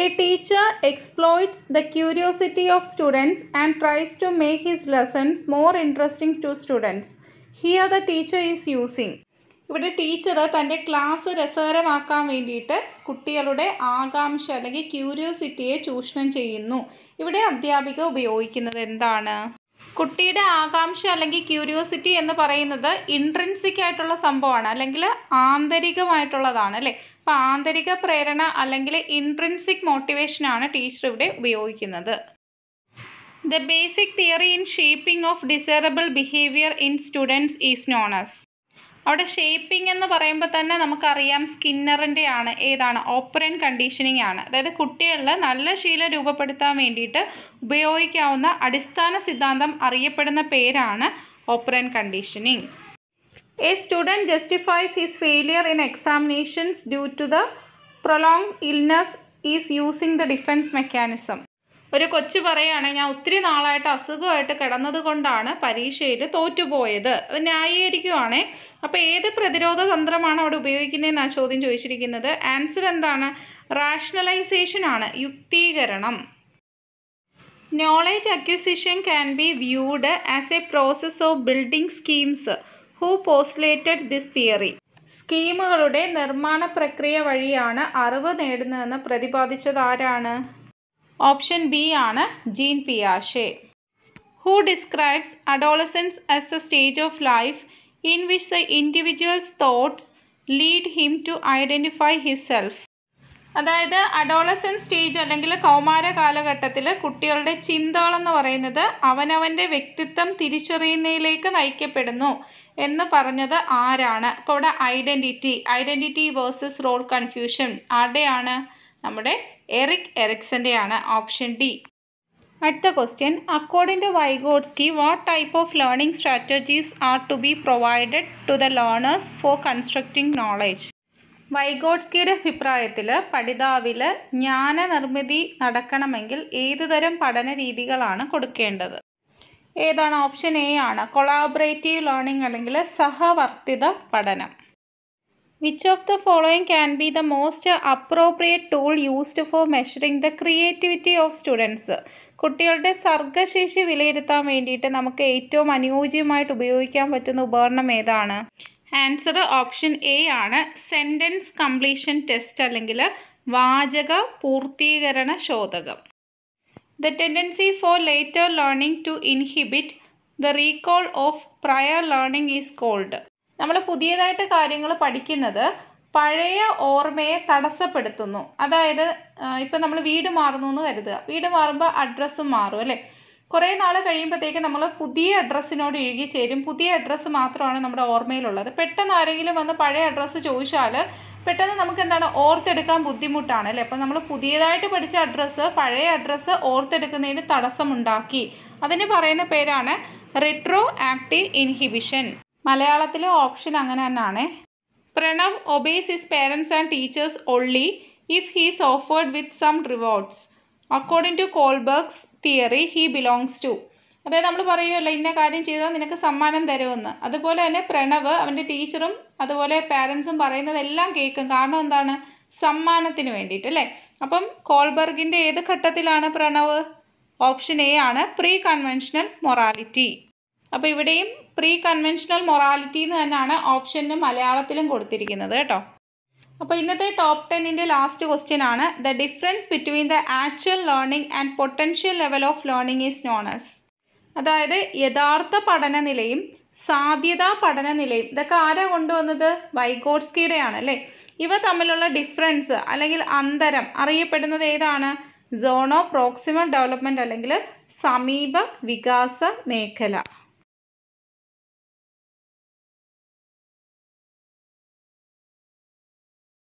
A teacher exploits the curiosity of students and tries to make his lessons more interesting to students here the teacher is using ഇവിടെ teacher തൻ്റെ class രസകരമാക്കാൻ വേണ്ടിയിട്ട് കുട്ടികളുടെ ആകാംക്ഷ അല്ലെങ്കിൽ ക്യൂരിയോസിറ്റിയെ ചൂഷണം ചെയ്യുന്നു ഇവിടെ അധ്യാപിക ഉപയോഗിക്കുന്നത് എന്താണ് കുട്ടിയുടെ ആകാംക്ഷ അല്ലെങ്കിൽ ക്യൂരിയോസിറ്റി എന്ന് പറയുന്നത് ഇൻട്രൻസിക് ആയിട്ടുള്ള സംഭവമാണ് അല്ലെങ്കിൽ ആന്തരികമായിട്ടുള്ളതാണ് അല്ലേ അപ്പോൾ ആന്തരിക പ്രേരണ അല്ലെങ്കിൽ ഇൻട്രൻസിക് മോട്ടിവേഷനാണ് ടീച്ചർ ഇവിടെ ഉപയോഗിക്കുന്നത് the basic theory in shaping of desirable behaviour in students is known as അവിടെ ഷേപ്പിംഗ് എന്ന് പറയുമ്പോൾ തന്നെ നമുക്കറിയാം സ്കിന്നറിൻ്റെ ആണ് ഏതാണ് ഓപ്പറൻ കണ്ടീഷനിങ് ആണ് അതായത് കുട്ടികളിൽ നല്ല ശീലം രൂപപ്പെടുത്താൻ വേണ്ടിയിട്ട് ഉപയോഗിക്കാവുന്ന അടിസ്ഥാന സിദ്ധാന്തം അറിയപ്പെടുന്ന പേരാണ് operant conditioning a student justifies his failure in examinations due to the prolonged illness is using the defence mechanism ഒരു കൊച്ചു പറയുകയാണ് ഞാൻ ഒത്തിരി നാളായിട്ട് അസുഖമായിട്ട് കിടന്നത് കൊണ്ടാണ് പരീക്ഷയിൽ തോറ്റുപോയത് അത് ന്യായീകരിക്കുവാണേ അപ്പോൾ ഏത് പ്രതിരോധ തന്ത്രമാണ് അവിടെ ഉപയോഗിക്കുന്നതെന്നാണ് ചോദ്യം ചോദിച്ചിരിക്കുന്നത് ആൻസർ എന്താണ് റാഷണലൈസേഷൻ ആണ് യുക്തീകരണം knowledge acquisition can be viewed as a process of building schemes who postulated this theory സ്കീമുകളുടെ നിർമ്മാണ പ്രക്രിയ വഴിയാണ് അറിവ് നേടുന്നതെന്ന് പ്രതിപാദിച്ചത് ആരാണ് ഓപ്ഷൻ ബി ആണ് ജീൻ പിയാഷെ who describes adolescence as a stage of life in which the individual's thoughts lead him to identify his self അതായത് അഡോളസൻ സ്റ്റേജ് അല്ലെങ്കിൽ കൗമാര കാലഘട്ടത്തിൽ കുട്ടികളുടെ ചിന്തകളെന്ന് പറയുന്നത് അവനവൻ്റെ വ്യക്തിത്വം തിരിച്ചറിയുന്നതിലേക്ക് നയിക്കപ്പെടുന്നു എന്ന് പറഞ്ഞത് ആരാണ് അപ്പോൾ ഇവിടെ identity identity versus role confusion ആരുടെയാണ് നമ്മുടെ എറിക് എറിക്സൻ്റെയാണ് ഓപ്ഷൻ ഡി അടുത്ത question according to Vygotsky what type of learning strategies are to be provided to the learners for constructing knowledge വൈഗോഡ്സ്കിയുടെ അഭിപ്രായത്തിൽ പഠിതാവിൽ ജ്ഞാനനിർമ്മിതി നടക്കണമെങ്കിൽ ഏതുതരം പഠന രീതികളാണ് കൊടുക്കേണ്ടത് ഏതാണ് ഓപ്ഷൻ എ ആണ് കൊളാബറേറ്റീവ് ലേണിംഗ് അല്ലെങ്കിൽ സഹവർത്തിത പഠനം which of the following can be the most appropriate tool used for measuring the creativity of students കുട്ടികളുടെ സർഗശേഷി വിലയിരുത്താൻ വേണ്ടിയിട്ട് നമുക്ക് ഏറ്റവും അനുയോജ്യമായിട്ട് ഉപയോഗിക്കാൻ പറ്റുന്ന ഉപകരണം ഏതാണ് ആൻസർ ഓപ്ഷൻ എ ആണ് സെൻറ്റൻസ് കംപ്ലീഷൻ ടെസ്റ്റ് അല്ലെങ്കിൽ വാചക പൂർത്തീകരണ ശോധകം the tendency for later learning to inhibit the recall of prior learning is called നമ്മൾ പുതിയതായിട്ട് കാര്യങ്ങൾ പഠിക്കുന്നത് പഴയ ഓർമ്മയെ തടസ്സപ്പെടുത്തുന്നു അതായത് ഇപ്പം നമ്മൾ വീട് മാറുന്നു എന്ന് കരുതുക വീട് മാറുമ്പോൾ അഡ്രസ്സ് മാറും അല്ലേ കുറേ നാൾ കഴിയുമ്പോഴത്തേക്ക് നമ്മൾ പുതിയ അഡ്രസ്സിനോട് ഇഴുകി ചേരും പുതിയ അഡ്രസ്സ് മാത്രമാണ് നമ്മുടെ ഓർമ്മയിലുള്ളത് പെട്ടെന്ന് ആരെങ്കിലും വന്ന് പഴയ അഡ്രസ്സ് ചോദിച്ചാൽ പെട്ടെന്ന് നമുക്ക് എന്താണ് ഓർത്തെടുക്കാൻ ബുദ്ധിമുട്ടാണ് അല്ലേ അപ്പോൾ നമ്മൾ പുതിയതായിട്ട് പഠിച്ച അഡ്രസ്സ് പഴയ അഡ്രസ്സ് ഓർത്തെടുക്കുന്നതിന് തടസ്സമുണ്ടാക്കി അതിന് പറയുന്ന പേരാണ് റിട്രോ ആക്റ്റീവ് ഇൻഹിബിഷൻ മലയാളത്തിലെ ഓപ്ഷൻ അങ്ങനെ തന്നെയാണ് Pranav obeys his parents and teachers only if he's offered with some rewards according to Kohlberg's theory he belongs to അതായത് നമ്മൾ പറയുമല്ലോ ഇന്ന കാര്യം ചെയ്താൽ നിനക്ക് സമ്മാനം തരുമെന്ന് അതുപോലെ തന്നെ പ്രണവ് അവൻ്റെ ടീച്ചറും അതുപോലെ പാരൻസും പറയുന്നതെല്ലാം കേൾക്കും കാരണം എന്താണ് സമ്മാനത്തിന് വേണ്ടിയിട്ട് അല്ലേ അപ്പം കോൾബർഗിൻ്റെ ഏത് ഘട്ടത്തിലാണ് പ്രണവ് ഓപ്ഷൻ എ ആണ് പ്രീ കൺവെൻഷണൽ മൊറാലിറ്റി അപ്പോൾ ഇവിടെയും പ്രീ കൺവെൻഷണൽ മൊറാലിറ്റി എന്ന് തന്നെയാണ് ഓപ്ഷന് മലയാളത്തിലും കൊടുത്തിരിക്കുന്നത് കേട്ടോ അപ്പോൾ ഇന്നത്തെ ടോപ്പ് ടെന്നിൻ്റെ ലാസ്റ്റ് ക്വസ്റ്റ്യൻ ആണ് the difference between the actual learning and potential level of learning is known as അതായത് യഥാർത്ഥ പഠന നിലയും സാധ്യതാ പഠന നിലയും ഇതൊക്കെ ആരാ കൊണ്ടുവന്നത് വൈഗോട്സ്കിയുടെയാണ് അല്ലേ ഇവ തമ്മിലുള്ള ഡിഫറൻസ് അല്ലെങ്കിൽ അന്തരം അറിയപ്പെടുന്നത് ഏതാണ് സോണോ പ്രോക്സിമൽ ഡെവലപ്മെൻറ്റ് അല്ലെങ്കിൽ സമീപ വികാസ മേഖല